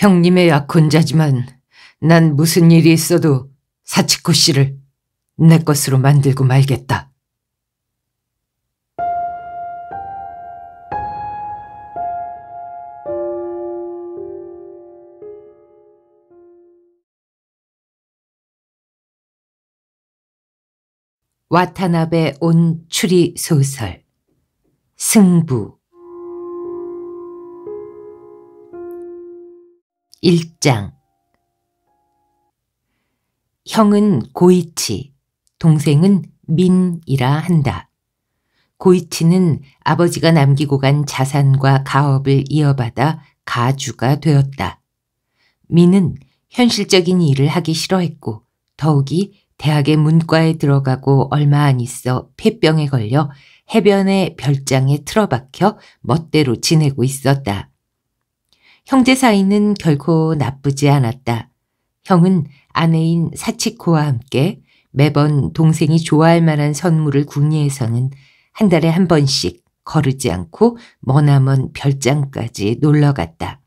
형님의 약혼자지만 난 무슨 일이 있어도 사치코 씨를 내 것으로 만들고 말겠다. 와타나베 온 추리 소설 승부 1장 형은 고이치, 동생은 민이라 한다. 고이치는 아버지가 남기고 간 자산과 가업을 이어받아 가주가 되었다. 민은 현실적인 일을 하기 싫어했고 더욱이 대학의 문과에 들어가고 얼마 안 있어 폐병에 걸려 해변의 별장에 틀어박혀 멋대로 지내고 있었다. 형제 사이는 결코 나쁘지 않았다. 형은 아내인 사치코와 함께 매번 동생이 좋아할 만한 선물을 국내에서는 한 달에 한 번씩 거르지 않고 머나먼 별장까지 놀러 갔다.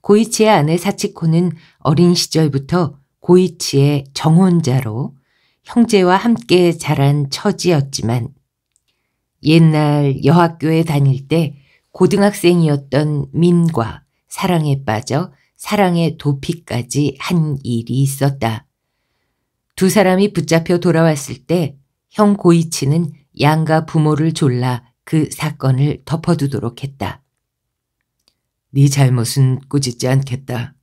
고이치의 아내 사치코는 어린 시절부터 고이치의 정혼자로 형제와 함께 자란 처지였지만 옛날 여학교에 다닐 때 고등학생이었던 민과 사랑에 빠져 사랑의 도피까지 한 일이 있었다. 두 사람이 붙잡혀 돌아왔을 때 형 고이치는 양가 부모를 졸라 그 사건을 덮어두도록 했다. 네 잘못은 꾸짖지 않겠다.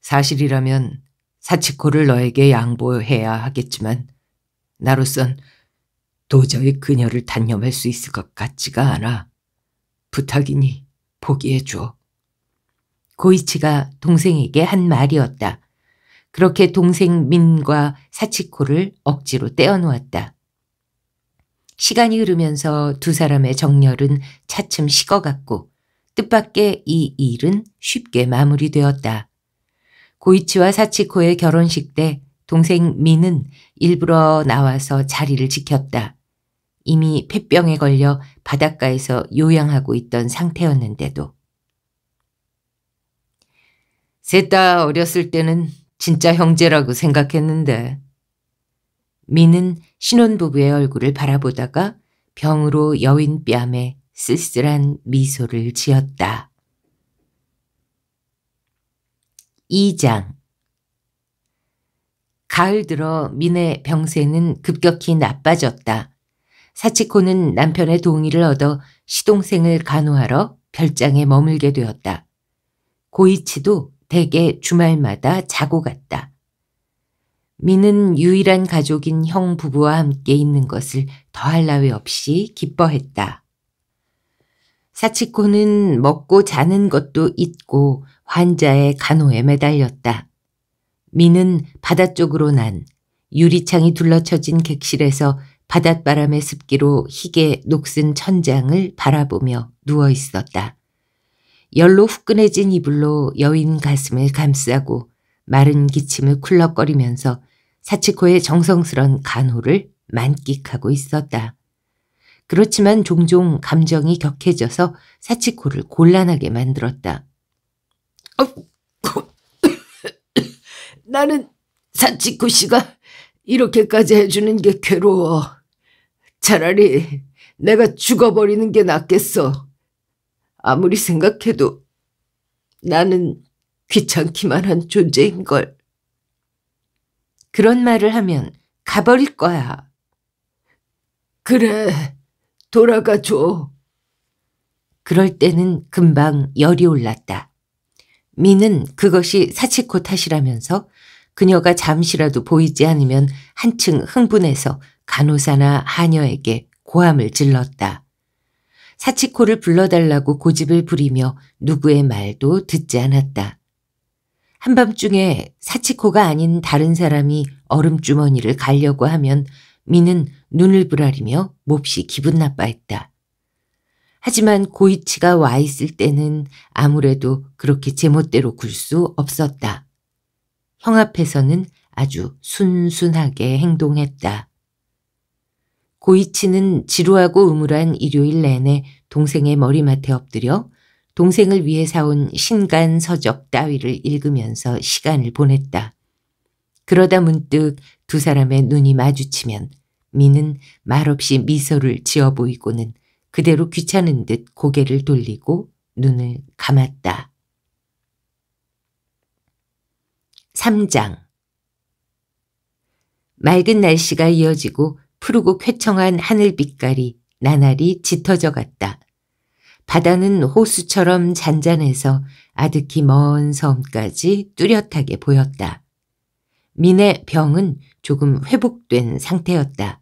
사실이라면 사치코를 너에게 양보해야 하겠지만 나로선 도저히 그녀를 단념할 수 있을 것 같지가 않아. 부탁이니 포기해줘. 고이치가 동생에게 한 말이었다. 그렇게 동생 민과 사치코를 억지로 떼어놓았다. 시간이 흐르면서 두 사람의 정열은 차츰 식어갔고 뜻밖의 이 일은 쉽게 마무리되었다. 고이치와 사치코의 결혼식 때 동생 민은 일부러 나와서 자리를 지켰다. 이미 폐병에 걸려 바닷가에서 요양하고 있던 상태였는데도 셋 다 어렸을 때는 진짜 형제라고 생각했는데 미는 신혼부부의 얼굴을 바라보다가 병으로 여윈 뺨에 쓸쓸한 미소를 지었다. 2장 가을 들어 민의 병세는 급격히 나빠졌다. 사치코는 남편의 동의를 얻어 시동생을 간호하러 별장에 머물게 되었다. 고이치도 대개 주말마다 자고 갔다. 미는 유일한 가족인 형 부부와 함께 있는 것을 더할 나위 없이 기뻐했다. 사치코는 먹고 자는 것도 잊고 환자의 간호에 매달렸다. 미는 바다 쪽으로 난 유리창이 둘러쳐진 객실에서 바닷바람의 습기로 희게 녹슨 천장을 바라보며 누워 있었다. 열로 후끈해진 이불로 여인 가슴을 감싸고 마른 기침을 쿨럭거리면서 사치코의 정성스런 간호를 만끽하고 있었다. 그렇지만 종종 감정이 격해져서 사치코를 곤란하게 만들었다. 어, 나는 사치코 씨가 이렇게까지 해주는 게 괴로워. 차라리 내가 죽어버리는 게 낫겠어. 아무리 생각해도 나는 귀찮기만 한 존재인걸. 그런 말을 하면 가버릴 거야. 그래, 돌아가줘. 그럴 때는 금방 열이 올랐다. 미는 그것이 사치코 탓이라면서 그녀가 잠시라도 보이지 않으면 한층 흥분해서 간호사나 하녀에게 고함을 질렀다. 사치코를 불러달라고 고집을 부리며 누구의 말도 듣지 않았다. 한밤중에 사치코가 아닌 다른 사람이 얼음주머니를 갈려고 하면 미는 눈을 부라리며 몹시 기분 나빠했다. 하지만 고이치가 와 있을 때는 아무래도 그렇게 제멋대로 굴 수 없었다. 형 앞에서는 아주 순순하게 행동했다. 고이치는 지루하고 우물한 일요일 내내 동생의 머리맡에 엎드려 동생을 위해 사온 신간 서적 따위를 읽으면서 시간을 보냈다. 그러다 문득 두 사람의 눈이 마주치면 미는 말없이 미소를 지어 보이고는 그대로 귀찮은 듯 고개를 돌리고 눈을 감았다. 3장 맑은 날씨가 이어지고 푸르고 쾌청한 하늘빛깔이 나날이 짙어져 갔다. 바다는 호수처럼 잔잔해서 아득히 먼 섬까지 뚜렷하게 보였다. 민의 병은 조금 회복된 상태였다.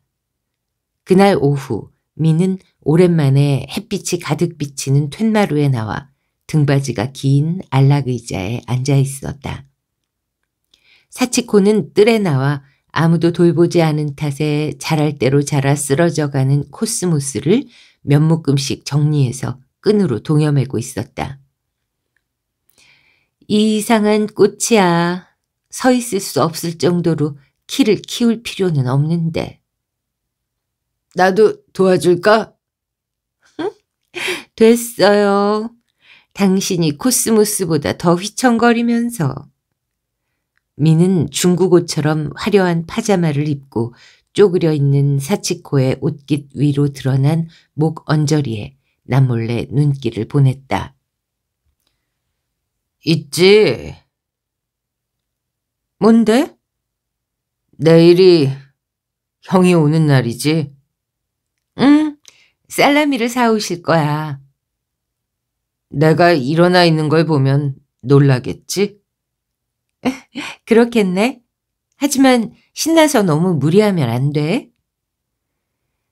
그날 오후 민은 오랜만에 햇빛이 가득 비치는 툇마루에 나와 등받이가 긴 안락의자에 앉아 있었다. 사치코는 뜰에 나와 아무도 돌보지 않은 탓에 자랄 대로 자라 쓰러져가는 코스모스를 몇 묶음씩 정리해서 끈으로 동여매고 있었다. 이 이상한 꽃이야. 서 있을 수 없을 정도로 키를 키울 필요는 없는데. 나도 도와줄까? 응? 됐어요. 당신이 코스모스보다 더 휘청거리면서. 미는 중국옷처럼 화려한 파자마를 입고 쪼그려 있는 사치코의 옷깃 위로 드러난 목 언저리에 남몰래 눈길을 보냈다. 있지. 뭔데? 내일이 형이 오는 날이지? 응, 살라미를 사오실 거야. 내가 일어나 있는 걸 보면 놀라겠지? 그렇겠네. 하지만 신나서 너무 무리하면 안 돼.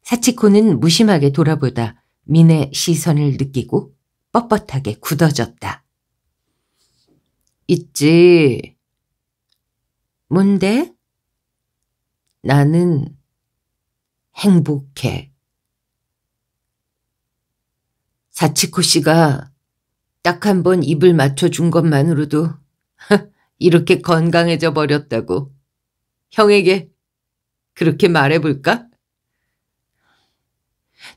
사치코는 무심하게 돌아보다 민의 시선을 느끼고 뻣뻣하게 굳어졌다. 있지. 뭔데? 나는 행복해. 사치코 씨가 딱 한 번 입을 맞춰준 것만으로도 이렇게 건강해져 버렸다고. 형에게 그렇게 말해볼까?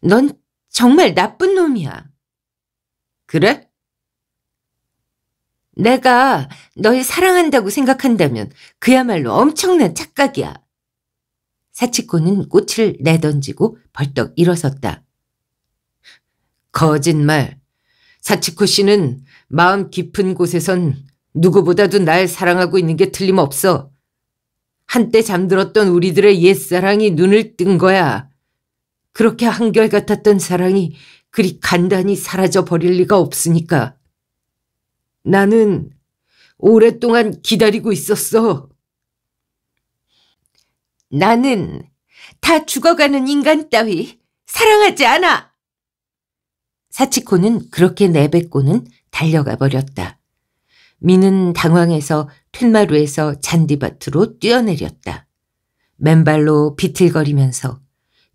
넌 정말 나쁜 놈이야. 그래? 내가 널 사랑한다고 생각한다면 그야말로 엄청난 착각이야. 사치코는 꽃을 내던지고 벌떡 일어섰다. 거짓말. 사치코 씨는 마음 깊은 곳에선 누구보다도 날 사랑하고 있는 게 틀림없어. 한때 잠들었던 우리들의 옛사랑이 눈을 뜬 거야. 그렇게 한결같았던 사랑이 그리 간단히 사라져 버릴 리가 없으니까. 나는 오랫동안 기다리고 있었어. 나는 다 죽어가는 인간 따위 사랑하지 않아. 사치코는 그렇게 내뱉고는 달려가 버렸다. 미는 당황해서 툇마루에서 잔디밭으로 뛰어내렸다. 맨발로 비틀거리면서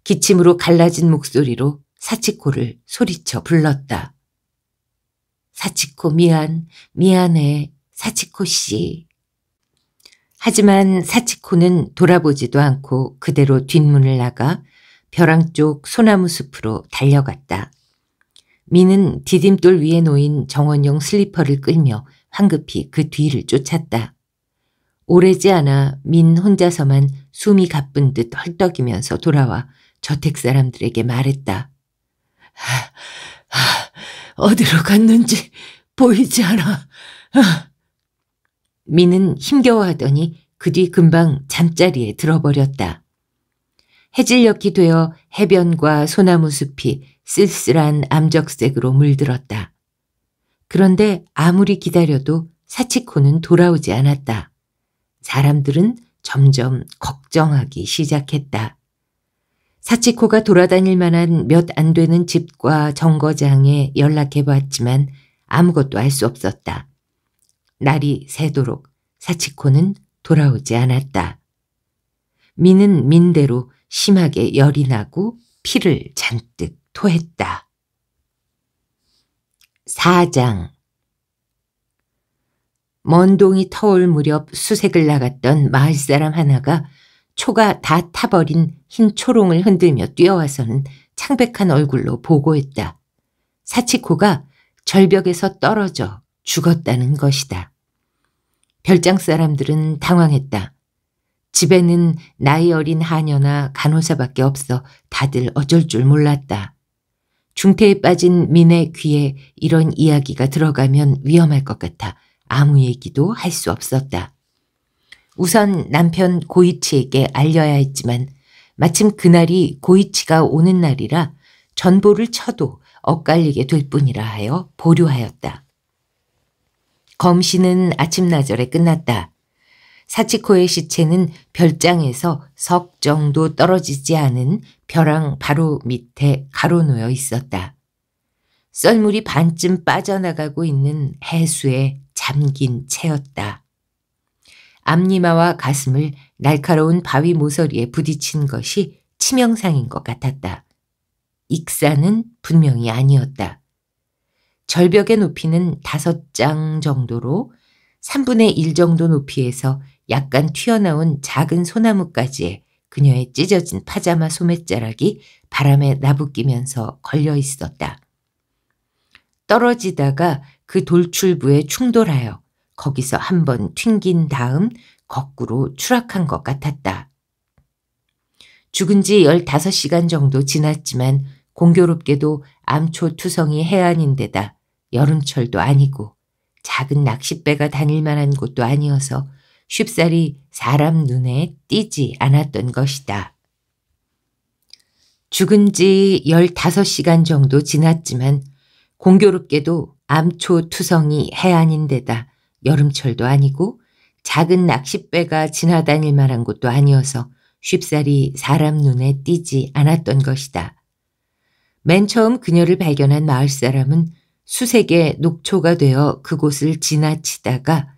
기침으로 갈라진 목소리로 사치코를 소리쳐 불렀다. 사치코 미안, 미안해, 사치코 씨. 하지만 사치코는 돌아보지도 않고 그대로 뒷문을 나가 벼랑 쪽 소나무 숲으로 달려갔다. 미는 디딤돌 위에 놓인 정원용 슬리퍼를 끌며 황급히 그 뒤를 쫓았다. 오래지 않아 민 혼자서만 숨이 가쁜 듯 헐떡이면서 돌아와 저택 사람들에게 말했다. 하, 하, 어디로 갔는지 보이지 않아. 하. 민은 힘겨워하더니 그 뒤 금방 잠자리에 들어버렸다. 해질녘이 되어 해변과 소나무 숲이 쓸쓸한 암적색으로 물들었다. 그런데 아무리 기다려도 사치코는 돌아오지 않았다. 사람들은 점점 걱정하기 시작했다. 사치코가 돌아다닐 만한 몇 안 되는 집과 정거장에 연락해 봤지만 아무것도 알 수 없었다. 날이 새도록 사치코는 돌아오지 않았다. 미는 민대로 심하게 열이 나고 피를 잔뜩 토했다. 4장 먼동이 터올 무렵 수색을 나갔던 마을 사람 하나가 초가 다 타버린 흰 초롱을 흔들며 뛰어와서는 창백한 얼굴로 보고했다. 사치코가 절벽에서 떨어져 죽었다는 것이다. 별장 사람들은 당황했다. 집에는 나이 어린 하녀나 간호사밖에 없어 다들 어쩔 줄 몰랐다. 중태에 빠진 민의 귀에 이런 이야기가 들어가면 위험할 것 같아 아무 얘기도 할 수 없었다. 우선 남편 고이치에게 알려야 했지만 마침 그날이 고이치가 오는 날이라 전보를 쳐도 엇갈리게 될 뿐이라 하여 보류하였다. 검시는 아침나절에 끝났다. 사치코의 시체는 별장에서 석 정도 떨어지지 않은 벼랑 바로 밑에 가로놓여 있었다. 썰물이 반쯤 빠져나가고 있는 해수에 잠긴 채였다. 앞니마와 가슴을 날카로운 바위 모서리에 부딪힌 것이 치명상인 것 같았다. 익사는 분명히 아니었다. 절벽의 높이는 다섯 장 정도로 3분의 1 정도 높이에서 약간 튀어나온 작은 소나무까지에 그녀의 찢어진 파자마 소매자락이 바람에 나부끼면서 걸려 있었다. 떨어지다가 그 돌출부에 충돌하여 거기서 한 번 튕긴 다음 거꾸로 추락한 것 같았다. 죽은 지 15시간 정도 지났지만 공교롭게도 암초 투성이 해안인데다 여름철도 아니고 작은 낚싯배가 다닐 만한 곳도 아니어서 쉽사리 사람 눈에 띄지 않았던 것이다. 죽은 지 15시간 정도 지났지만 공교롭게도 암초 투성이 해안인데다 여름철도 아니고 작은 낚싯배가 지나다닐 만한 곳도 아니어서 쉽사리 사람 눈에 띄지 않았던 것이다. 맨 처음 그녀를 발견한 마을 사람은 수색에 녹초가 되어 그곳을 지나치다가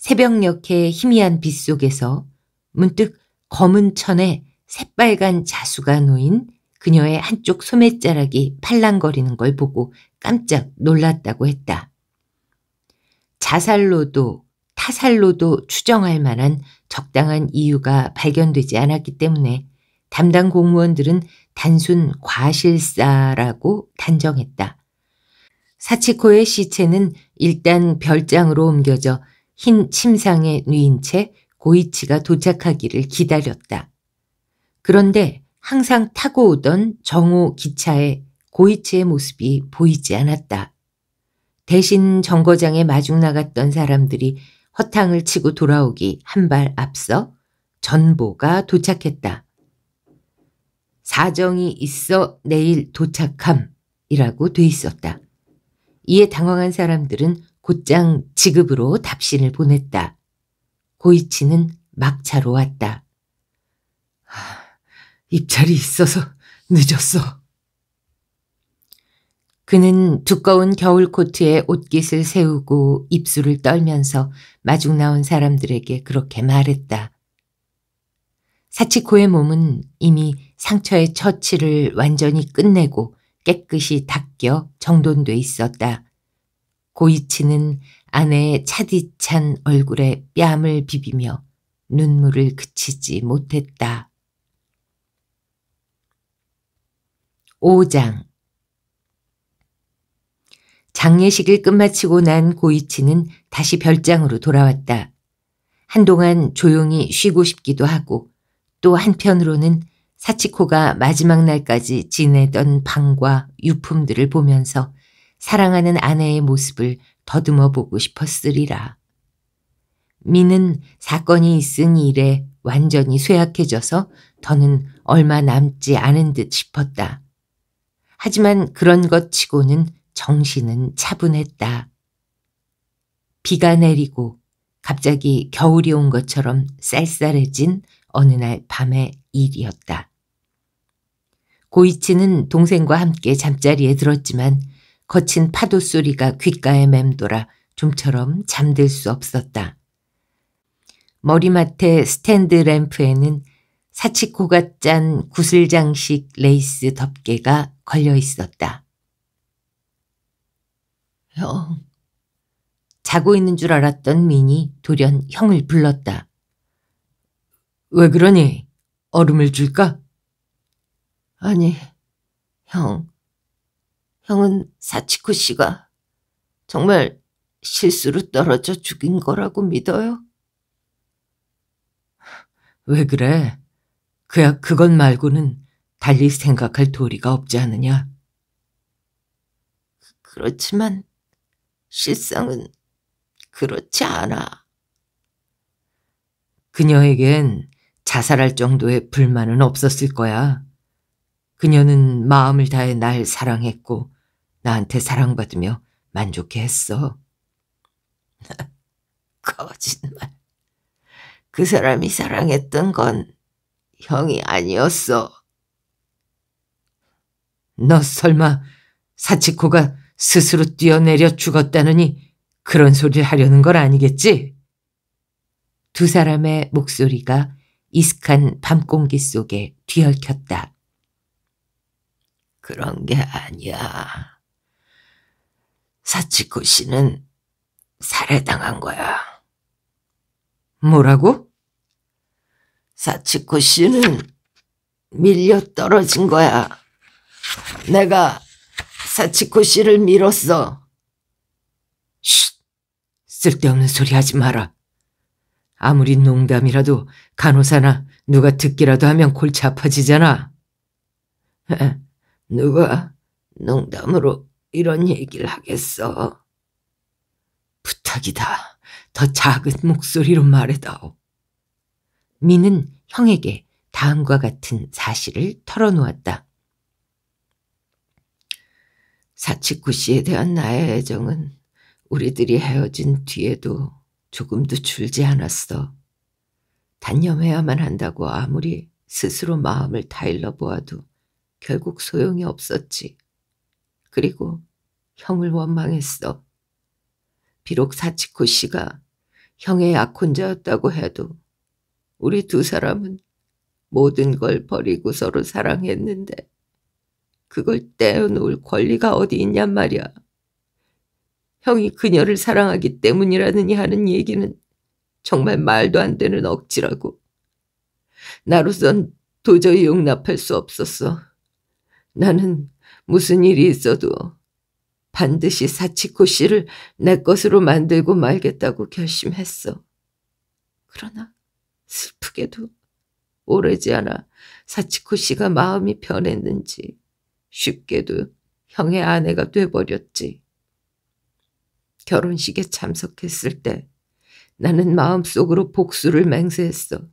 새벽녘의 희미한 빛 속에서 문득 검은 천에 새빨간 자수가 놓인 그녀의 한쪽 소매자락이 팔랑거리는 걸 보고 깜짝 놀랐다고 했다. 자살로도 타살로도 추정할 만한 적당한 이유가 발견되지 않았기 때문에 담당 공무원들은 단순 과실사라고 단정했다. 사치코의 시체는 일단 별장으로 옮겨져 흰 침상에 누인 채 고이치가 도착하기를 기다렸다. 그런데 항상 타고 오던 정오 기차에 고이치의 모습이 보이지 않았다. 대신 정거장에 마중 나갔던 사람들이 허탕을 치고 돌아오기 한 발 앞서 전보가 도착했다. 사정이 있어 내일 도착함이라고 돼 있었다. 이에 당황한 사람들은 곧장 지급으로 답신을 보냈다. 고이치는 막차로 왔다. 하, 입찰이 있어서 늦었어. 그는 두꺼운 겨울 코트에 옷깃을 세우고 입술을 떨면서 마중 나온 사람들에게 그렇게 말했다. 사치코의 몸은 이미 상처의 처치를 완전히 끝내고 깨끗이 닦여 정돈돼 있었다. 고이치는 아내의 차디찬 얼굴에 뺨을 비비며 눈물을 그치지 못했다. 5장 장례식을 끝마치고 난 고이치는 다시 별장으로 돌아왔다. 한동안 조용히 쉬고 싶기도 하고 또 한편으로는 사치코가 마지막 날까지 지내던 방과 유품들을 보면서 사랑하는 아내의 모습을 더듬어 보고 싶었으리라. 미는 사건이 있은 이래 완전히 쇠약해져서 더는 얼마 남지 않은 듯 싶었다. 하지만 그런 것 치고는 정신은 차분했다. 비가 내리고 갑자기 겨울이 온 것처럼 쌀쌀해진 어느 날 밤의 일이었다. 고이치는 동생과 함께 잠자리에 들었지만 거친 파도 소리가 귓가에 맴돌아 좀처럼 잠들 수 없었다. 머리맡에 스탠드 램프에는 사치코가 짠 구슬장식 레이스 덮개가 걸려 있었다. 형. 자고 있는 줄 알았던 민이 돌연 형을 불렀다. 왜 그러니? 얼음을 줄까? 아니, 형. 형은 사치코 씨가 정말 실수로 떨어져 죽인 거라고 믿어요? 왜 그래? 그야 그것 말고는 달리 생각할 도리가 없지 않느냐? 그, 그렇지만 실상은 그렇지 않아. 그녀에겐 자살할 정도의 불만은 없었을 거야. 그녀는 마음을 다해 날 사랑했고 나한테 사랑받으며 만족해 했어. 거짓말. 그 사람이 사랑했던 건 형이 아니었어. 너 설마 사치코가 스스로 뛰어내려 죽었다느니 그런 소리를 하려는 건 아니겠지? 두 사람의 목소리가 이슥한 밤 공기 속에 뒤얽혔다. 그런 게 아니야. 사치코 씨는 살해당한 거야. 뭐라고? 사치코 씨는 밀려 떨어진 거야. 내가 사치코 씨를 밀었어. 쉿! 쓸데없는 소리 하지 마라. 아무리 농담이라도 간호사나 누가 듣기라도 하면 골치 아파지잖아. 누가 농담으로 이런 얘기를 하겠어. 부탁이다. 더 작은 목소리로 말해다오. 미는 형에게 다음과 같은 사실을 털어놓았다. 사치쿠 씨에 대한 나의 애정은 우리들이 헤어진 뒤에도 조금도 줄지 않았어. 단념해야만 한다고 아무리 스스로 마음을 타일러 보아도 결국 소용이 없었지. 그리고 형을 원망했어. 비록 사치코 씨가 형의 약혼자였다고 해도 우리 두 사람은 모든 걸 버리고 서로 사랑했는데 그걸 떼어놓을 권리가 어디 있냔 말이야. 형이 그녀를 사랑하기 때문이라느니 하는 얘기는 정말 말도 안 되는 억지라고. 나로선 도저히 용납할 수 없었어. 나는 무슨 일이 있어도 반드시 사치코 씨를 내 것으로 만들고 말겠다고 결심했어. 그러나 슬프게도 오래지 않아 사치코 씨가 마음이 변했는지 쉽게도 형의 아내가 돼버렸지. 결혼식에 참석했을 때 나는 마음속으로 복수를 맹세했어.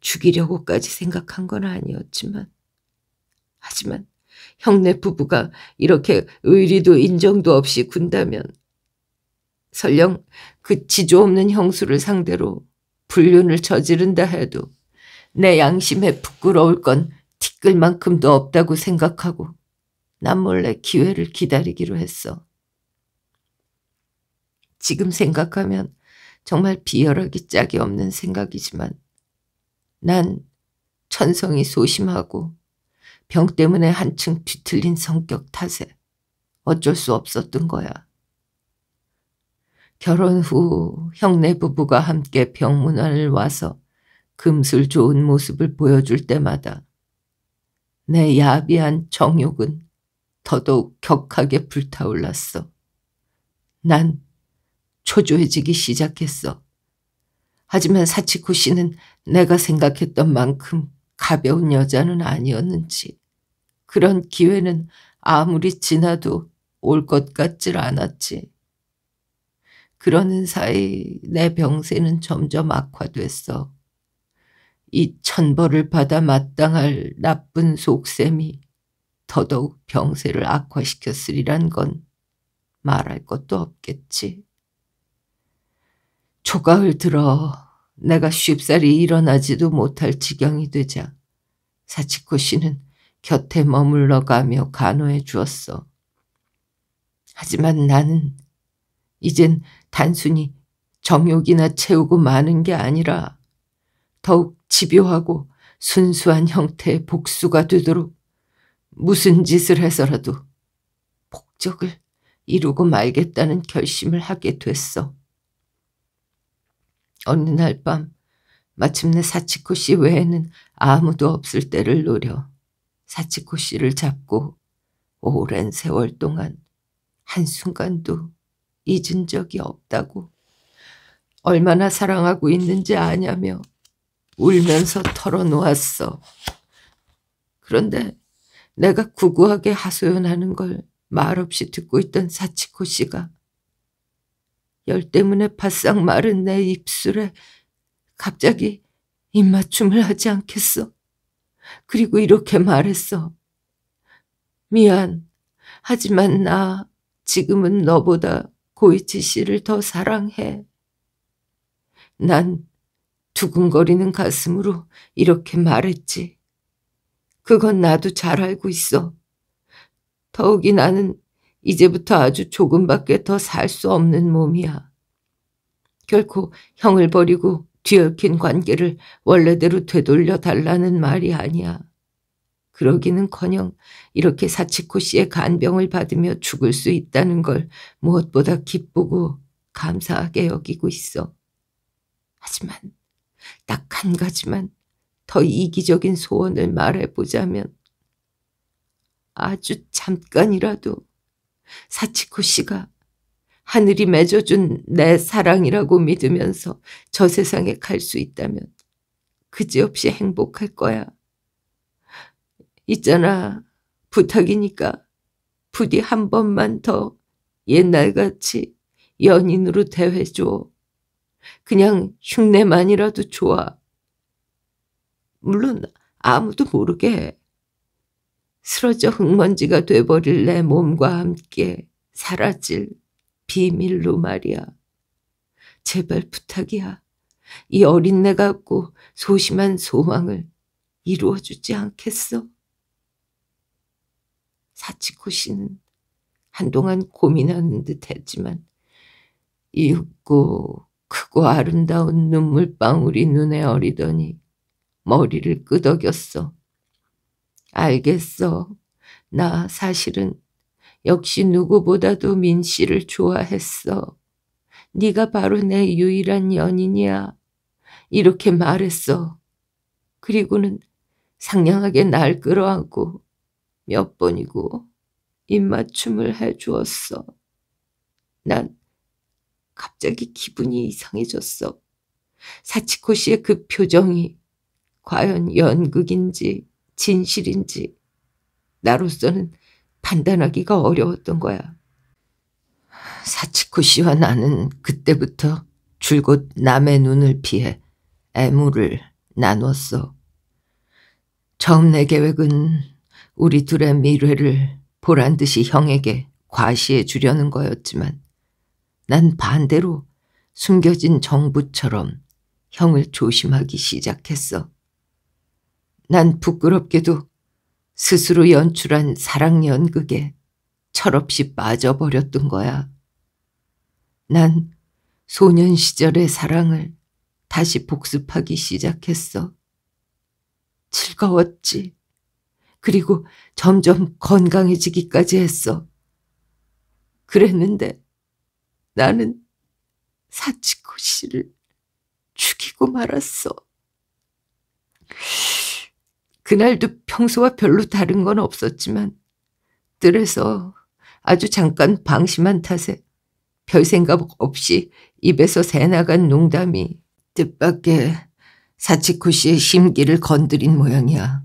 죽이려고까지 생각한 건 아니었지만 하지만 형네 부부가 이렇게 의리도 인정도 없이 군다면 설령 그 지조 없는 형수를 상대로 불륜을 저지른다 해도 내 양심에 부끄러울 건 티끌만큼도 없다고 생각하고 난 몰래 기회를 기다리기로 했어. 지금 생각하면 정말 비열하기 짝이 없는 생각이지만 난 천성이 소심하고 병 때문에 한층 뒤틀린 성격 탓에 어쩔 수 없었던 거야. 결혼 후 형네 부부가 함께 병문안을 와서 금술 좋은 모습을 보여줄 때마다 내 야비한 정욕은 더더욱 격하게 불타올랐어. 난 초조해지기 시작했어. 하지만 사치코 씨는 내가 생각했던 만큼 가벼운 여자는 아니었는지 그런 기회는 아무리 지나도 올 것 같질 않았지. 그러는 사이 내 병세는 점점 악화됐어. 이 천벌을 받아 마땅할 나쁜 속셈이 더더욱 병세를 악화시켰으리란 건 말할 것도 없겠지. 조각을 들어 내가 쉽사리 일어나지도 못할 지경이 되자 사치코 씨는 곁에 머물러 가며 간호해 주었어. 하지만 나는 이젠 단순히 정욕이나 채우고 마는 게 아니라 더욱 집요하고 순수한 형태의 복수가 되도록 무슨 짓을 해서라도 목적을 이루고 말겠다는 결심을 하게 됐어. 어느 날 밤 마침내 사치코 씨 외에는 아무도 없을 때를 노려 사치코 씨를 잡고 오랜 세월 동안 한순간도 잊은 적이 없다고 얼마나 사랑하고 있는지 아냐며 울면서 털어놓았어. 그런데 내가 구구하게 하소연하는 걸 말없이 듣고 있던 사치코 씨가 열 때문에 바싹 마른 내 입술에 갑자기 입맞춤을 하지 않겠어. 그리고 이렇게 말했어. 미안. 하지만 나 지금은 너보다 고이치 씨를 더 사랑해. 난 두근거리는 가슴으로 이렇게 말했지. 그건 나도 잘 알고 있어. 더욱이 나는 이제부터 아주 조금밖에 더 살 수 없는 몸이야. 결코 형을 버리고 뒤얽힌 관계를 원래대로 되돌려 달라는 말이 아니야. 그러기는커녕 이렇게 사치코 씨의 간병을 받으며 죽을 수 있다는 걸 무엇보다 기쁘고 감사하게 여기고 있어. 하지만 딱 한 가지만 더 이기적인 소원을 말해보자면 아주 잠깐이라도 사치코 씨가 하늘이 맺어준 내 사랑이라고 믿으면서 저 세상에 갈 수 있다면 그지없이 행복할 거야. 있잖아. 부탁이니까 부디 한 번만 더 옛날같이 연인으로 대해줘. 그냥 흉내만이라도 좋아. 물론 아무도 모르게 해. 쓰러져 흙먼지가 돼버릴 내 몸과 함께 사라질 비밀로 말이야. 제발 부탁이야. 이 어린 내 갖고 소심한 소망을 이루어주지 않겠어? 사치코 씨는 한동안 고민하는 듯 했지만 이윽고 크고 아름다운 눈물방울이 눈에 어리더니 머리를 끄덕였어. 알겠어. 나 사실은 역시 누구보다도 민 씨를 좋아했어. 네가 바로 내 유일한 연인이야. 이렇게 말했어. 그리고는 상냥하게 날 끌어안고 몇 번이고 입맞춤을 해주었어. 난 갑자기 기분이 이상해졌어. 사치코 씨의 그 표정이 과연 연극인지 진실인지 나로서는 판단하기가 어려웠던 거야. 사치코 씨와 나는 그때부터 줄곧 남의 눈을 피해 애무를 나눴어. 처음 내 계획은 우리 둘의 미래를 보란 듯이 형에게 과시해 주려는 거였지만 난 반대로 숨겨진 정부처럼 형을 조심하기 시작했어. 난 부끄럽게도 스스로 연출한 사랑 연극에 철없이 빠져버렸던 거야. 난 소년 시절의 사랑을 다시 복습하기 시작했어. 즐거웠지. 그리고 점점 건강해지기까지 했어. 그랬는데 나는 사치코 씨를 죽이고 말았어. 그날도 평소와 별로 다른 건 없었지만 뜰에서 아주 잠깐 방심한 탓에 별 생각 없이 입에서 새나간 농담이 뜻밖의 사치코 씨의 심기를 건드린 모양이야.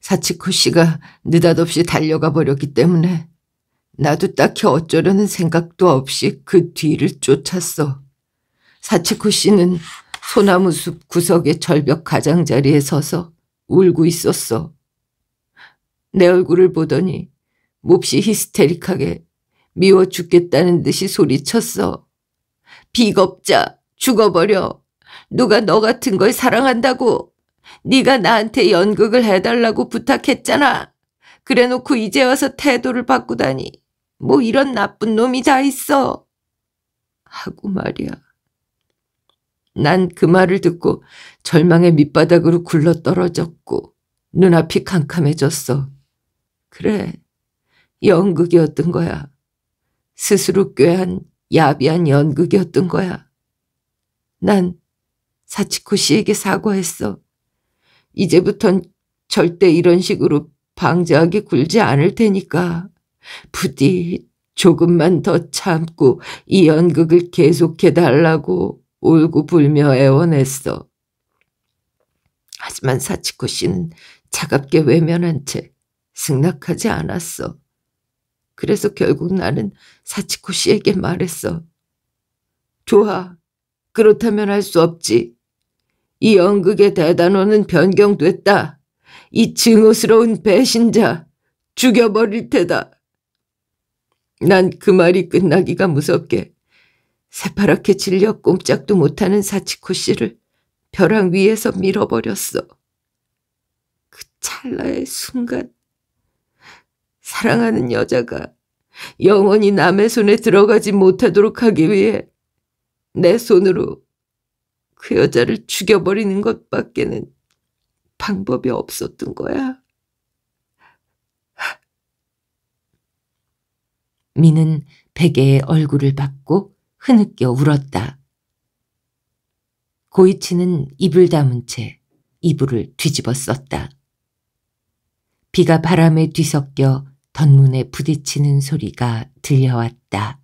사치코 씨가 느닷없이 달려가 버렸기 때문에 나도 딱히 어쩌려는 생각도 없이 그 뒤를 쫓았어. 사치코 씨는 소나무 숲 구석의 절벽 가장자리에 서서 울고 있었어. 내 얼굴을 보더니 몹시 히스테릭하게 미워 죽겠다는 듯이 소리쳤어. 비겁자 죽어버려. 누가 너 같은 걸 사랑한다고. 네가 나한테 연극을 해달라고 부탁했잖아. 그래놓고 이제 와서 태도를 바꾸다니. 뭐 이런 나쁜 놈이 다 있어. 하고 말이야. 난그 말을 듣고 절망의 밑바닥으로 굴러떨어졌고 눈앞이 캄캄해졌어. 그래, 연극이었던 거야. 스스로 꾀한 야비한 연극이었던 거야. 난 사치코 씨에게 사과했어. 이제부턴 절대 이런 식으로 방자하게 굴지 않을 테니까 부디 조금만 더 참고 이 연극을 계속해달라고. 울고불며 애원했어. 하지만 사치코 씨는 차갑게 외면한 채 승낙하지 않았어. 그래서 결국 나는 사치코 씨에게 말했어. 좋아. 그렇다면 할 수 없지. 이 연극의 대단원은 변경됐다. 이 증오스러운 배신자 죽여버릴 테다. 난 그 말이 끝나기가 무섭게 새파랗게 질려 꼼짝도 못하는 사치코 씨를 벼랑 위에서 밀어버렸어. 그 찰나의 순간 사랑하는 여자가 영원히 남의 손에 들어가지 못하도록 하기 위해 내 손으로 그 여자를 죽여버리는 것밖에는 방법이 없었던 거야. 미는 베개에 얼굴을 박고 흐느껴 울었다. 고이치는 이불 담은 채 이불을 뒤집어 썼다. 비가 바람에 뒤섞여 덧문에 부딪히는 소리가 들려왔다.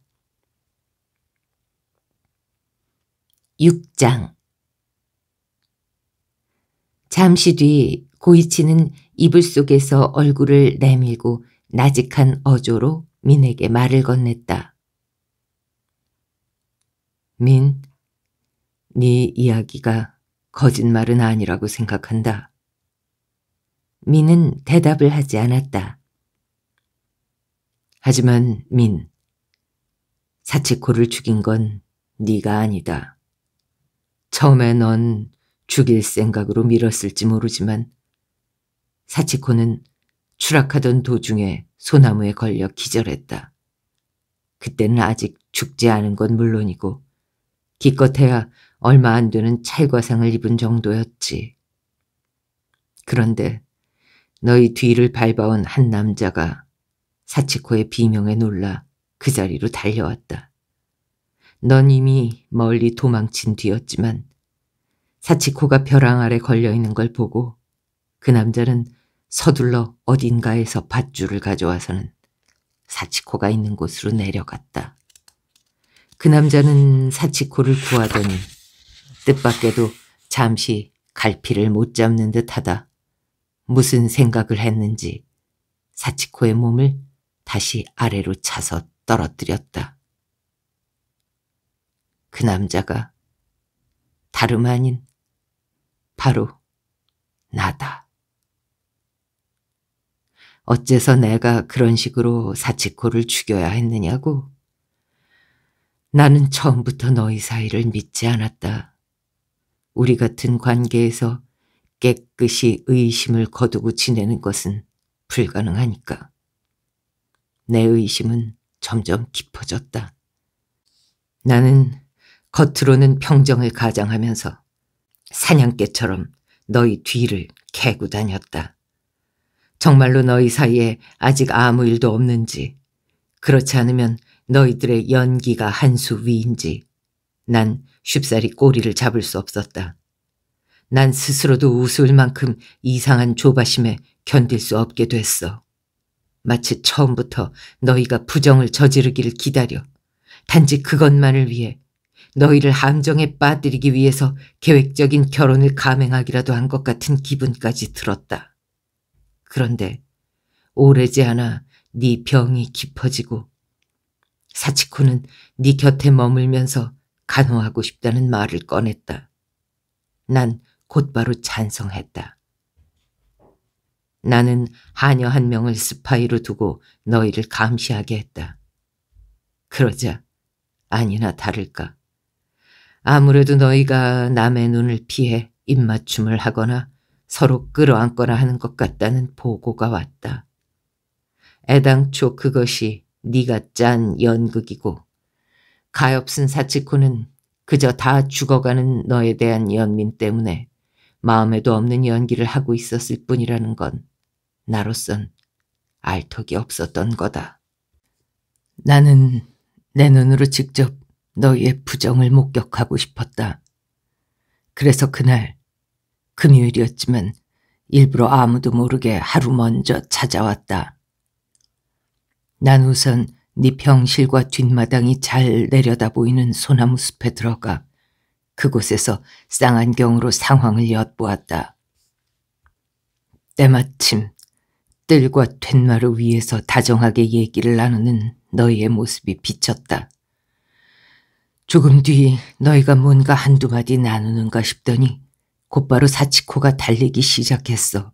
6장 잠시 뒤 고이치는 이불 속에서 얼굴을 내밀고 나직한 어조로 민에게 말을 건넸다. 민, 네 이야기가 거짓말은 아니라고 생각한다. 민은 대답을 하지 않았다. 하지만 민, 사치코를 죽인 건 네가 아니다. 처음에 넌 죽일 생각으로 밀었을지 모르지만 사치코는 추락하던 도중에 소나무에 걸려 기절했다. 그때는 아직 죽지 않은 건 물론이고 기껏해야 얼마 안 되는 찰과상을 입은 정도였지. 그런데 너희 뒤를 밟아온 한 남자가 사치코의 비명에 놀라 그 자리로 달려왔다. 넌 이미 멀리 도망친 뒤였지만 사치코가 벼랑 아래 걸려있는 걸 보고 그 남자는 서둘러 어딘가에서 밧줄을 가져와서는 사치코가 있는 곳으로 내려갔다. 그 남자는 사치코를 구하더니 뜻밖에도 잠시 갈피를 못 잡는 듯하다. 무슨 생각을 했는지 사치코의 몸을 다시 아래로 차서 떨어뜨렸다. 그 남자가 다름 아닌 바로 나다. 어째서 내가 그런 식으로 사치코를 죽여야 했느냐고 나는 처음부터 너희 사이를 믿지 않았다. 우리 같은 관계에서 깨끗이 의심을 거두고 지내는 것은 불가능하니까. 내 의심은 점점 깊어졌다. 나는 겉으로는 평정을 가장하면서 사냥개처럼 너희 뒤를 캐고 다녔다. 정말로 너희 사이에 아직 아무 일도 없는지, 그렇지 않으면 너희들의 연기가 한 수 위인지 난 쉽사리 꼬리를 잡을 수 없었다. 난 스스로도 웃을 만큼 이상한 조바심에 견딜 수 없게 됐어. 마치 처음부터 너희가 부정을 저지르기를 기다려 단지 그것만을 위해 너희를 함정에 빠뜨리기 위해서 계획적인 결혼을 감행하기라도 한 것 같은 기분까지 들었다. 그런데 오래지 않아 네 병이 깊어지고 사치코는 네 곁에 머물면서 간호하고 싶다는 말을 꺼냈다. 난 곧바로 찬성했다. 나는 하녀 한 명을 스파이로 두고 너희를 감시하게 했다. 그러자 아니나 다를까. 아무래도 너희가 남의 눈을 피해 입맞춤을 하거나 서로 끌어안거나 하는 것 같다는 보고가 왔다. 애당초 그것이 네가 짠 연극이고 가엾은 사치코는 그저 다 죽어가는 너에 대한 연민 때문에 마음에도 없는 연기를 하고 있었을 뿐이라는 건 나로선 알턱이 없었던 거다. 나는 내 눈으로 직접 너희의 부정을 목격하고 싶었다. 그래서 그날 금요일이었지만 일부러 아무도 모르게 하루 먼저 찾아왔다. 난 우선 네 병실과 뒷마당이 잘 내려다 보이는 소나무 숲에 들어가 그곳에서 쌍안경으로 상황을 엿보았다. 때마침 뜰과 된마루 위에서 다정하게 얘기를 나누는 너희의 모습이 비쳤다. 조금 뒤 너희가 뭔가 한두 마디 나누는가 싶더니 곧바로 사치코가 달리기 시작했어.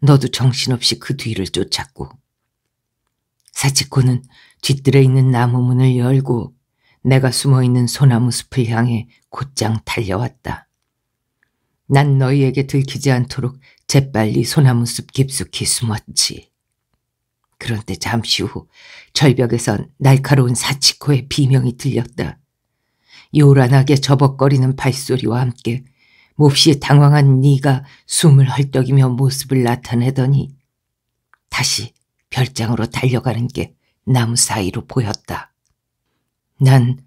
너도 정신없이 그 뒤를 쫓았고. 사치코는 뒤뜰에 있는 나무 문을 열고 내가 숨어 있는 소나무 숲을 향해 곧장 달려왔다. 난 너희에게 들키지 않도록 재빨리 소나무 숲 깊숙이 숨었지. 그런데 잠시 후 절벽에선 날카로운 사치코의 비명이 들렸다. 요란하게 저벅거리는 발소리와 함께 몹시 당황한 네가 숨을 헐떡이며 모습을 나타내더니 다시 별장으로 달려가는 게 나무 사이로 보였다. 난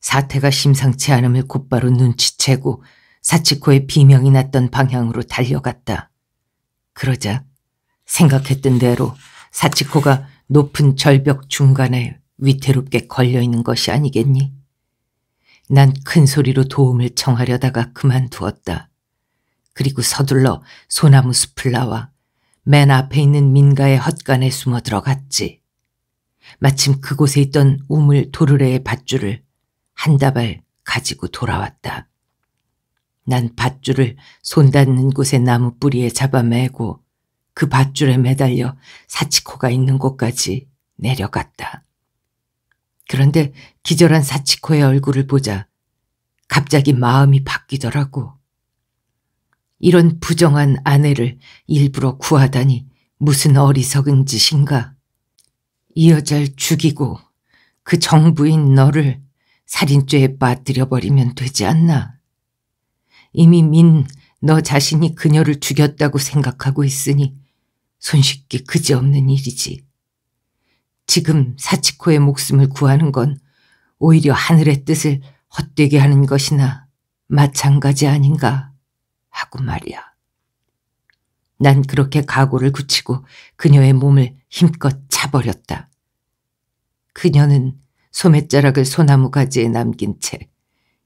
사태가 심상치 않음을 곧바로 눈치채고 사치코의 비명이 났던 방향으로 달려갔다. 그러자 생각했던 대로 사치코가 높은 절벽 중간에 위태롭게 걸려있는 것이 아니겠니? 난 큰 소리로 도움을 청하려다가 그만두었다. 그리고 서둘러 소나무 숲을 나와 맨 앞에 있는 민가의 헛간에 숨어 들어갔지. 마침 그곳에 있던 우물 도르래의 밧줄을 한 다발 가지고 돌아왔다. 난 밧줄을 손 닿는 곳의 나무 뿌리에 잡아매고 그 밧줄에 매달려 사치코가 있는 곳까지 내려갔다. 그런데 기절한 사치코의 얼굴을 보자 갑자기 마음이 바뀌더라고. 이런 부정한 아내를 일부러 구하다니 무슨 어리석은 짓인가. 이 여자를 죽이고 그 정부인 너를 살인죄에 빠뜨려버리면 되지 않나. 이미 민 너 자신이 그녀를 죽였다고 생각하고 있으니 손쉽게 그지없는 일이지. 지금 사치코의 목숨을 구하는 건 오히려 하늘의 뜻을 헛되게 하는 것이나 마찬가지 아닌가. 하고 말이야. 난 그렇게 각오를 굳히고 그녀의 몸을 힘껏 차버렸다. 그녀는 소매자락을 소나무 가지에 남긴 채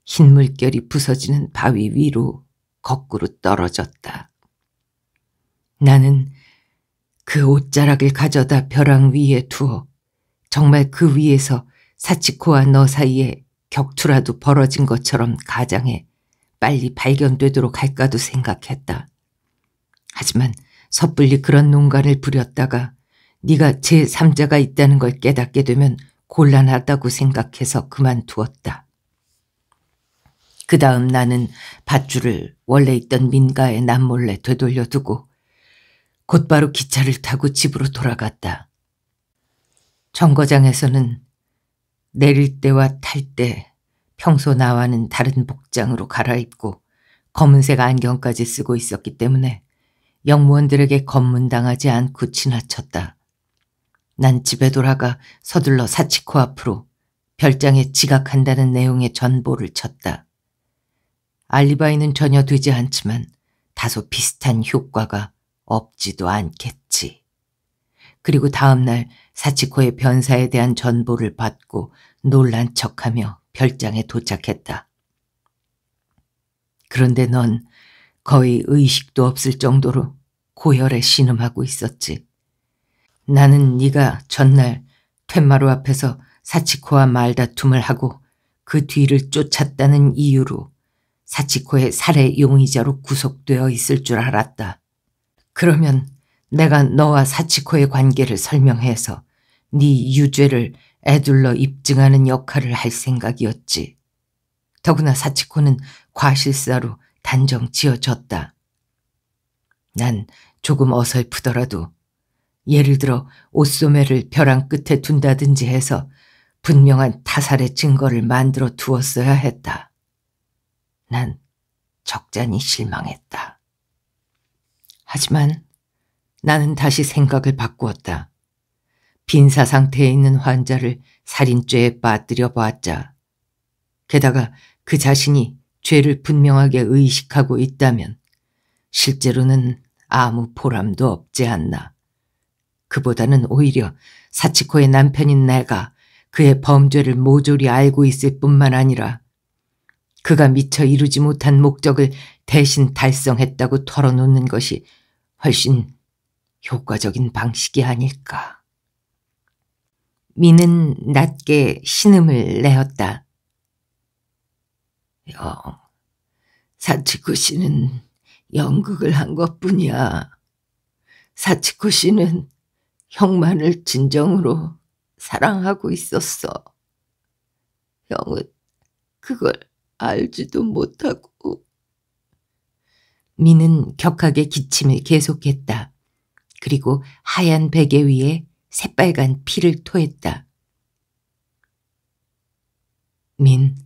흰 물결이 부서지는 바위 위로 거꾸로 떨어졌다. 나는 그 옷자락을 가져다 벼랑 위에 두어 정말 그 위에서 사치코와 너 사이에 격투라도 벌어진 것처럼 가장해 빨리 발견되도록 할까도 생각했다. 하지만 섣불리 그런 농가를 부렸다가 네가 제3자가 있다는 걸 깨닫게 되면 곤란하다고 생각해서 그만두었다. 그 다음 나는 밧줄을 원래 있던 민가에 남몰래 되돌려두고 곧바로 기차를 타고 집으로 돌아갔다. 정거장에서는 내릴 때와 탈때 평소 나와는 다른 복장으로 갈아입고 검은색 안경까지 쓰고 있었기 때문에 영무원들에게 검문당하지 않고 지나쳤다. 난 집에 돌아가 서둘러 사치코 앞으로 별장에 지각한다는 내용의 전보를 쳤다. 알리바이는 전혀 되지 않지만 다소 비슷한 효과가 없지도 않겠지. 그리고 다음날 사치코의 변사에 대한 전보를 받고 놀란 척하며 별장에 도착했다. 그런데 넌 거의 의식도 없을 정도로 고열에 신음하고 있었지. 나는 네가 전날 퇴마루 앞에서 사치코와 말다툼을 하고 그 뒤를 쫓았다는 이유로 사치코의 살해 용의자로 구속되어 있을 줄 알았다. 그러면 내가 너와 사치코의 관계를 설명해서 네 유죄를 애둘러 입증하는 역할을 할 생각이었지. 더구나 사치코는 과실사로 단정 지어졌다. 난 조금 어설프더라도 예를 들어 옷소매를 벼랑 끝에 둔다든지 해서 분명한 타살의 증거를 만들어 두었어야 했다. 난 적잖이 실망했다. 하지만 나는 다시 생각을 바꾸었다. 빈사 상태에 있는 환자를 살인죄에 빠뜨려 보았자 게다가 그 자신이 죄를 분명하게 의식하고 있다면 실제로는 아무 보람도 없지 않나. 그보다는 오히려 사치코의 남편인 내가 그의 범죄를 모조리 알고 있을 뿐만 아니라 그가 미처 이루지 못한 목적을 대신 달성했다고 털어놓는 것이 훨씬 효과적인 방식이 아닐까. 미는 낮게 신음을 내었다. 영, 어, 사치코 씨는 연극을 한 것뿐이야. 사치코 씨는 형만을 진정으로 사랑하고 있었어. 형은 그걸 알지도 못하고. 미는 격하게 기침을 계속했다. 그리고 하얀 베개 위에 새빨간 피를 토했다. 민,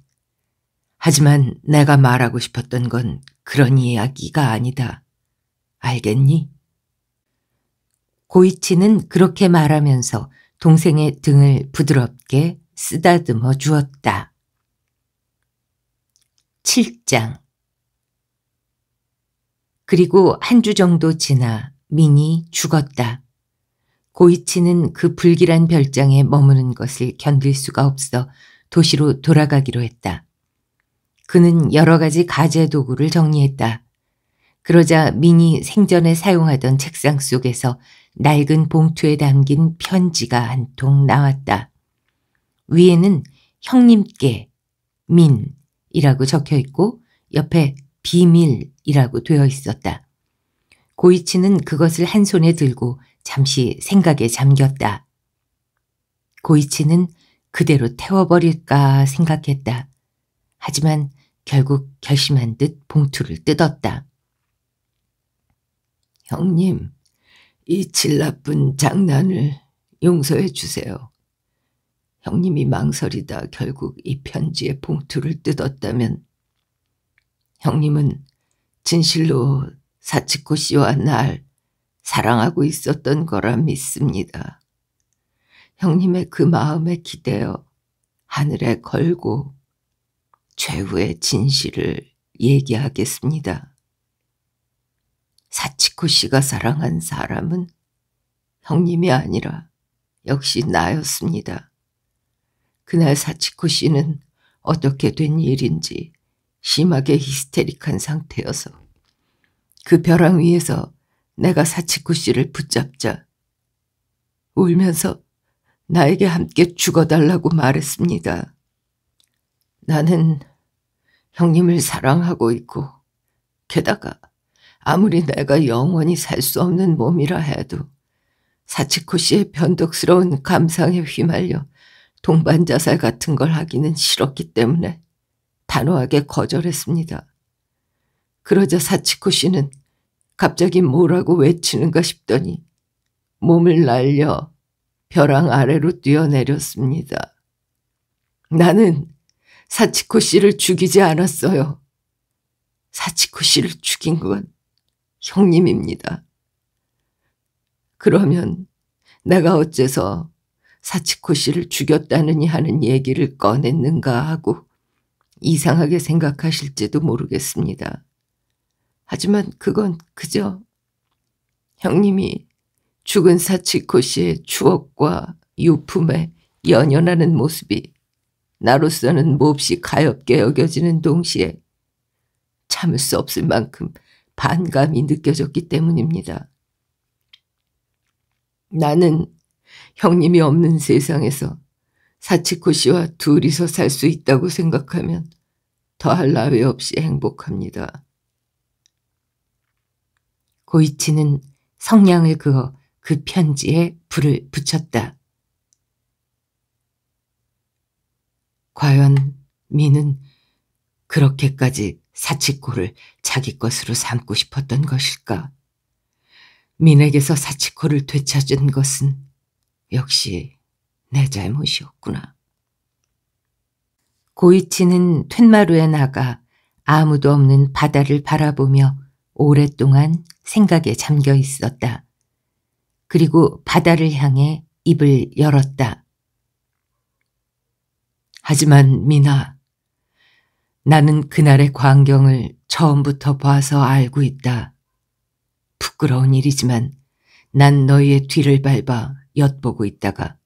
하지만 내가 말하고 싶었던 건 그런 이야기가 아니다. 알겠니? 고이치는 그렇게 말하면서 동생의 등을 부드럽게 쓰다듬어 주었다. 7장 그리고 한 주 정도 지나 민이 죽었다. 고이치는 그 불길한 별장에 머무는 것을 견딜 수가 없어 도시로 돌아가기로 했다. 그는 여러 가지 가재 도구를 정리했다. 그러자 민이 생전에 사용하던 책상 속에서 낡은 봉투에 담긴 편지가 한 통 나왔다. 위에는 형님께 민이라고 적혀 있고 옆에 비밀이라고 되어 있었다. 고이치는 그것을 한 손에 들고 잠시 생각에 잠겼다. 고이치는 그대로 태워버릴까 생각했다. 하지만 결국 결심한 듯 봉투를 뜯었다. 형님, 이 질 나쁜 장난을 용서해 주세요. 형님이 망설이다 결국 이편지에 봉투를 뜯었다면 형님은 진실로 사치코 씨와 날 사랑하고 있었던 거라 믿습니다. 형님의 그 마음에 기대어 하늘에 걸고 최후의 진실을 얘기하겠습니다. 사치코 씨가 사랑한 사람은 형님이 아니라 역시 나였습니다. 그날 사치코 씨는 어떻게 된 일인지 심하게 히스테릭한 상태여서 그 벼랑 위에서 내가 사치쿠 씨를 붙잡자 울면서 나에게 함께 죽어달라고 말했습니다. 나는 형님을 사랑하고 있고 게다가 아무리 내가 영원히 살 수 없는 몸이라 해도 사치코 씨의 변덕스러운 감상에 휘말려 동반 자살 같은 걸 하기는 싫었기 때문에 단호하게 거절했습니다. 그러자 사치코 씨는 갑자기 뭐라고 외치는가 싶더니 몸을 날려 벼랑 아래로 뛰어내렸습니다. 나는 사치코 씨를 죽이지 않았어요. 사치코 씨를 죽인 건 형님입니다. 그러면 내가 어째서 사치코 씨를 죽였다느니 하는 얘기를 꺼냈는가 하고 이상하게 생각하실지도 모르겠습니다. 하지만 그건 그저 형님이 죽은 사치코 씨의 추억과 유품에 연연하는 모습이 나로서는 몹시 가엽게 여겨지는 동시에 참을 수 없을 만큼 반감이 느껴졌기 때문입니다. 나는 형님이 없는 세상에서 사치코 씨와 둘이서 살 수 있다고 생각하면 더할 나위 없이 행복합니다. 고이치는 성냥을 그어 그 편지에 불을 붙였다. 과연 미는 그렇게까지 사치코를 자기 것으로 삼고 싶었던 것일까? 민에게서 사치코를 되찾은 것은 역시 내 잘못이었구나. 고이치는 툇마루에 나가 아무도 없는 바다를 바라보며 오랫동안 생각에 잠겨 있었다. 그리고 바다를 향해 입을 열었다. 하지만 미나, 나는 그날의 광경을 처음부터 봐서 알고 있다. 부끄러운 일이지만 난 너희의 뒤를 밟아 엿보고 있다가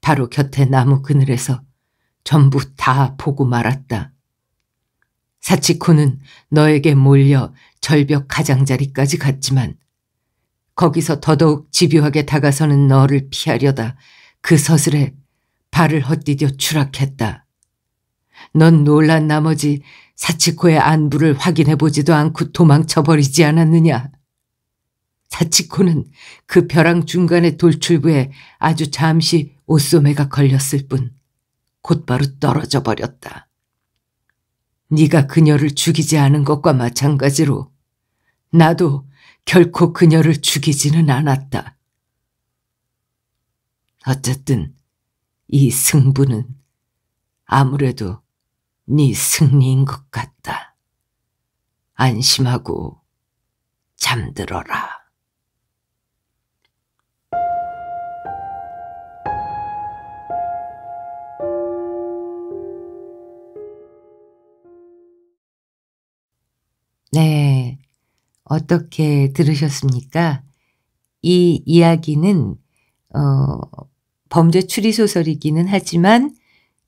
바로 곁에 나무 그늘에서 전부 다 보고 말았다. 사치코는 너에게 몰려 절벽 가장자리까지 갔지만 거기서 더더욱 집요하게 다가서는 너를 피하려다 그 서슬에 발을 헛디뎌 추락했다. 넌 놀란 나머지 사치코의 안부를 확인해보지도 않고 도망쳐버리지 않았느냐. 사치코는 그 벼랑 중간의 돌출부에 아주 잠시 옷소매가 걸렸을 뿐 곧바로 떨어져 버렸다. 네가 그녀를 죽이지 않은 것과 마찬가지로 나도 결코 그녀를 죽이지는 않았다. 어쨌든 이 승부는 아무래도 네 승리인 것 같다. 안심하고 잠들어라. 어떻게 들으셨습니까? 이 이야기는 어, 범죄 추리 소설이기는 하지만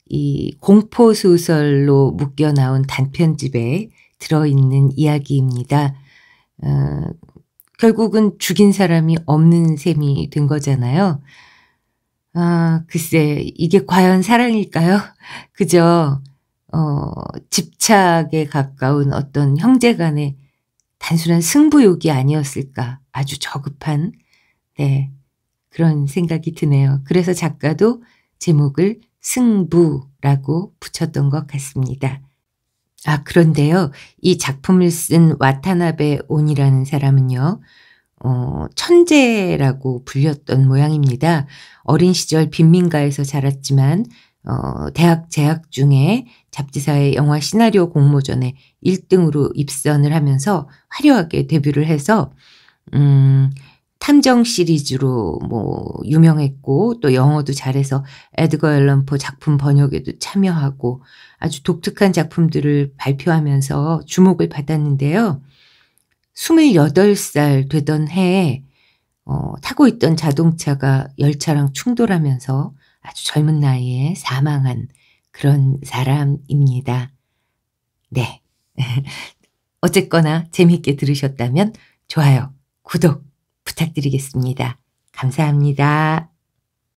이 공포 소설로 묶여 나온 단편집에 들어있는 이야기입니다. 어, 결국은 죽인 사람이 없는 셈이 된 거잖아요. 아, 글쎄, 이게 과연 사랑일까요? 그저, 어, 집착에 가까운 어떤 형제 간의 단순한 승부욕이 아니었을까. 아주 저급한, 네, 그런 생각이 드네요. 그래서 작가도 제목을 승부라고 붙였던 것 같습니다. 아, 그런데요. 이 작품을 쓴 와타나베 온이라는 사람은요. 어, 천재라고 불렸던 모양입니다. 어린 시절 빈민가에서 자랐지만 어, 대학 재학 중에 잡지사의 영화 시나리오 공모전에 1등으로 입선을 하면서 화려하게 데뷔를 해서 음 탐정 시리즈로 뭐 유명했고 또 영어도 잘해서 에드거 앨런포 작품 번역에도 참여하고 아주 독특한 작품들을 발표하면서 주목을 받았는데요. 28살 되던 해에 어, 타고 있던 자동차가 열차랑 충돌하면서 아주 젊은 나이에 사망한 그런 사람입니다. 네. 어쨌거나 재미있게 들으셨다면 좋아요, 구독 부탁드리겠습니다. 감사합니다.